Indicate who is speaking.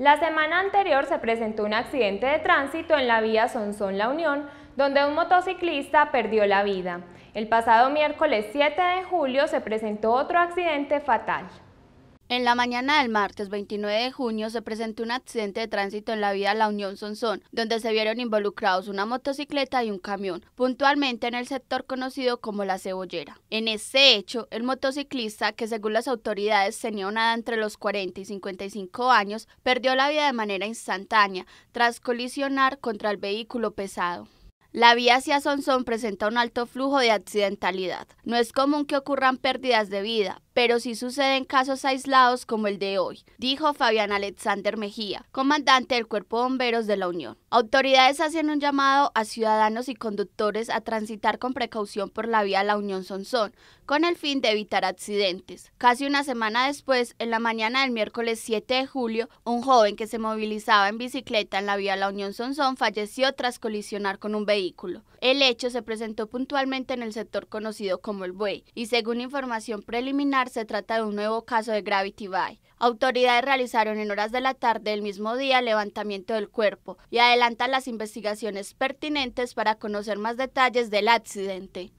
Speaker 1: La semana anterior se presentó un accidente de tránsito en la vía sonson la Unión, donde un motociclista perdió la vida. El pasado miércoles 7 de julio se presentó otro accidente fatal. En la mañana del martes 29 de junio
Speaker 2: se presentó un accidente de tránsito en la vía La Unión Sonsón, donde se vieron involucrados una motocicleta y un camión, puntualmente en el sector conocido como La Cebollera. En ese hecho, el motociclista, que según las autoridades tenía una edad entre los 40 y 55 años, perdió la vida de manera instantánea tras colisionar contra el vehículo pesado. La vía hacia Sonsón presenta un alto flujo de accidentalidad. No es común que ocurran pérdidas de vida, pero sí suceden casos aislados como el de hoy, dijo Fabián Alexander Mejía, comandante del Cuerpo Bomberos de la Unión. Autoridades hacen un llamado a ciudadanos y conductores a transitar con precaución por la vía La Unión Sonsón, con el fin de evitar accidentes. Casi una semana después, en la mañana del miércoles 7 de julio, un joven que se movilizaba en bicicleta en la vía La Unión Sonsón falleció tras colisionar con un vehículo. El hecho se presentó puntualmente en el sector conocido como El Buey, y según información preliminar, se trata de un nuevo caso de Gravity Bay. Autoridades realizaron en horas de la tarde del mismo día el levantamiento del cuerpo y adelantan las investigaciones pertinentes para conocer más detalles del accidente.